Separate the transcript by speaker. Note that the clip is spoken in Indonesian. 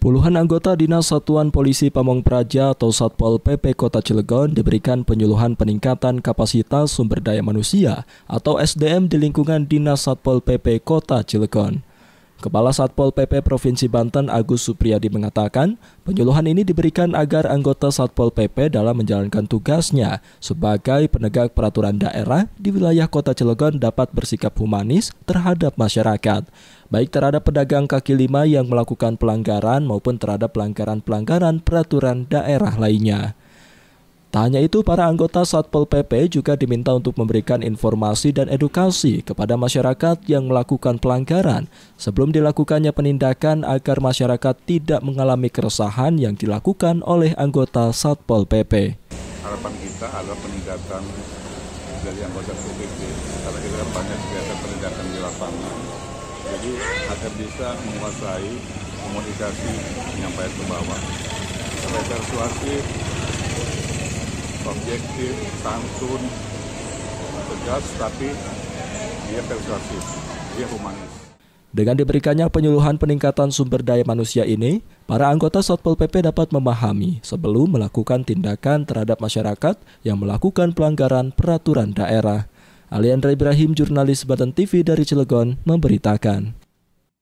Speaker 1: Puluhan anggota Dinas Satuan Polisi Pamong Praja atau Satpol PP Kota Cilegon diberikan penyuluhan peningkatan kapasitas sumber daya manusia atau SDM di lingkungan Dinas Satpol PP Kota Cilegon. Kepala Satpol PP Provinsi Banten Agus Supriyadi mengatakan, penyuluhan ini diberikan agar anggota Satpol PP dalam menjalankan tugasnya sebagai penegak peraturan daerah di wilayah Kota Cilegon dapat bersikap humanis terhadap masyarakat, baik terhadap pedagang kaki lima yang melakukan pelanggaran maupun terhadap pelanggaran-pelanggaran peraturan daerah lainnya. Tak hanya itu, para anggota Satpol PP juga diminta untuk memberikan informasi dan edukasi kepada masyarakat yang melakukan pelanggaran sebelum dilakukannya penindakan agar masyarakat tidak mengalami keresahan yang dilakukan oleh anggota Satpol PP.
Speaker 2: Harapan kita adalah penindakan dari anggota PP karena kita banyak kegiatan penindakan di lapangan. Jadi agar bisa menguasai komunikasi menyampaikan ke bawah. Sampai persuasi
Speaker 3: objektif, santun, tegas, tapi dia persuasif, dia humanis.
Speaker 1: Dengan diberikannya penyuluhan peningkatan sumber daya manusia ini, para anggota Satpol PP dapat memahami sebelum melakukan tindakan terhadap masyarakat yang melakukan pelanggaran peraturan daerah. Aliandra Ibrahim, jurnalis Badan TV dari Cilegon, memberitakan.